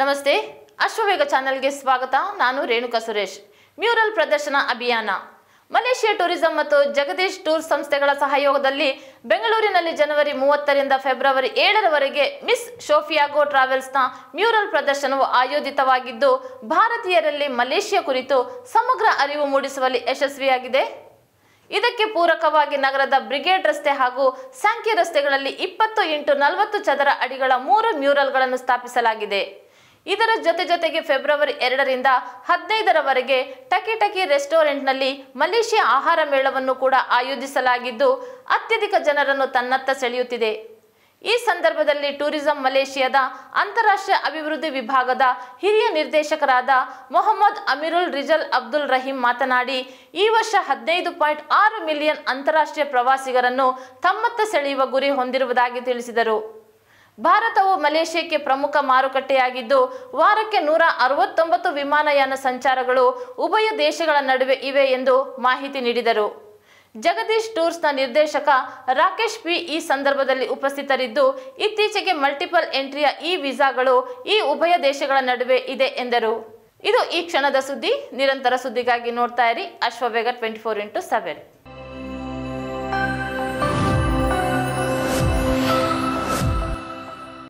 ನಮಸ್ತೆ ಅಶ್ವವೇಗ ಚಾನೆಲ್ಗೆ ಸ್ವಾಗತ ನಾನು ರೇಣುಕಾ ಸುರೇಶ್ ಮ್ಯೂರಲ್ ಪ್ರದರ್ಶನ ಅಭಿಯಾನ ಮಲೇಷಿಯಾ ಟೂರಿಸಂ ಮತ್ತು ಜಗದೀಶ್ ಟೂರ್ ಸಂಸ್ಥೆಗಳ ಸಹಯೋಗದಲ್ಲಿ ಬೆಂಗಳೂರಿನಲ್ಲಿ ಜನವರಿ ಮೂವತ್ತರಿಂದ ಫೆಬ್ರವರಿ ಏಳರವರೆಗೆ ಮಿಸ್ ಶೋಫಿಯಾಗೋ ಟ್ರಾವೆಲ್ಸ್ನ ಮ್ಯೂರಲ್ ಪ್ರದರ್ಶನವು ಆಯೋಜಿತವಾಗಿದ್ದು ಭಾರತೀಯರಲ್ಲಿ ಮಲೇಷಿಯಾ ಕುರಿತು ಸಮಗ್ರ ಅರಿವು ಮೂಡಿಸುವಲ್ಲಿ ಯಶಸ್ವಿಯಾಗಿದೆ ಇದಕ್ಕೆ ಪೂರಕವಾಗಿ ನಗರದ ಬ್ರಿಗೇಡ್ ರಸ್ತೆ ಹಾಗೂ ಸಾಂಖ್ಯ ರಸ್ತೆಗಳಲ್ಲಿ ಇಪ್ಪತ್ತು ಇಂಟು ನಲವತ್ತು ಚದರ ಅಡಿಗಳ ಮೂರು ಮ್ಯೂರಲ್ಗಳನ್ನು ಸ್ಥಾಪಿಸಲಾಗಿದೆ ಇದರ ಜೊತೆ ಜೊತೆಗೆ ಫೆಬ್ರವರಿ ಎರಡರಿಂದ ಹದಿನೈದರವರೆಗೆ ಟಕಿ ಟಕಿ ರೆಸ್ಟೋರೆಂಟ್ನಲ್ಲಿ ಮಲೇಷಿಯಾ ಆಹಾರ ಮೇಳವನ್ನು ಕೂಡ ಆಯೋಜಿಸಲಾಗಿದ್ದು ಅತ್ಯಧಿಕ ಜನರನ್ನು ತನ್ನತ್ತ ಸೆಳೆಯುತ್ತಿದೆ ಈ ಸಂದರ್ಭದಲ್ಲಿ ಟೂರಿಸಂ ಮಲೇಷಿಯಾದ ಅಂತಾರಾಷ್ಟ್ರೀಯ ಅಭಿವೃದ್ಧಿ ವಿಭಾಗದ ಹಿರಿಯ ನಿರ್ದೇಶಕರಾದ ಮೊಹಮ್ಮದ್ ಅಮಿರುಲ್ ರಿಜಲ್ ಅಬ್ದುಲ್ ರಹೀಂ ಮಾತನಾಡಿ ಈ ವರ್ಷ ಹದಿನೈದು ಪಾಯಿಂಟ್ ಆರು ಮಿಲಿಯನ್ ಅಂತಾರಾಷ್ಟ್ರೀಯ ಪ್ರವಾಸಿಗರನ್ನು ತಮ್ಮತ್ತ ಸೆಳೆಯುವ ಗುರಿ ಹೊಂದಿರುವುದಾಗಿ ತಿಳಿಸಿದರು ಭಾರತವು ಮಲೇಷ್ಯಾಕ್ಕೆ ಪ್ರಮುಖ ಮಾರುಕಟ್ಟೆಯಾಗಿದ್ದು ವಾರಕ್ಕೆ ನೂರ ಅರವತ್ತೊಂಬತ್ತು ವಿಮಾನಯಾನ ಸಂಚಾರಗಳು ಉಭಯ ದೇಶಗಳ ನಡುವೆ ಇವೆ ಎಂದು ಮಾಹಿತಿ ನೀಡಿದರು ಜಗದೀಶ್ ಟೂರ್ಸ್ನ ನಿರ್ದೇಶಕ ರಾಕೇಶ್ ಪಿ ಈ ಸಂದರ್ಭದಲ್ಲಿ ಉಪಸ್ಥಿತರಿದ್ದು ಇತ್ತೀಚೆಗೆ ಮಲ್ಟಿಪಲ್ ಎಂಟ್ರಿಯ ಈ ವಿಸಾಗಳು ಈ ಉಭಯ ದೇಶಗಳ ನಡುವೆ ಇದೆ ಎಂದರು ಇದು ಈ ಕ್ಷಣದ ಸುದ್ದಿ ನಿರಂತರ ಸುದ್ದಿಗಾಗಿ ನೋಡ್ತಾ ಇರಿ Ashwavega twenty four into seven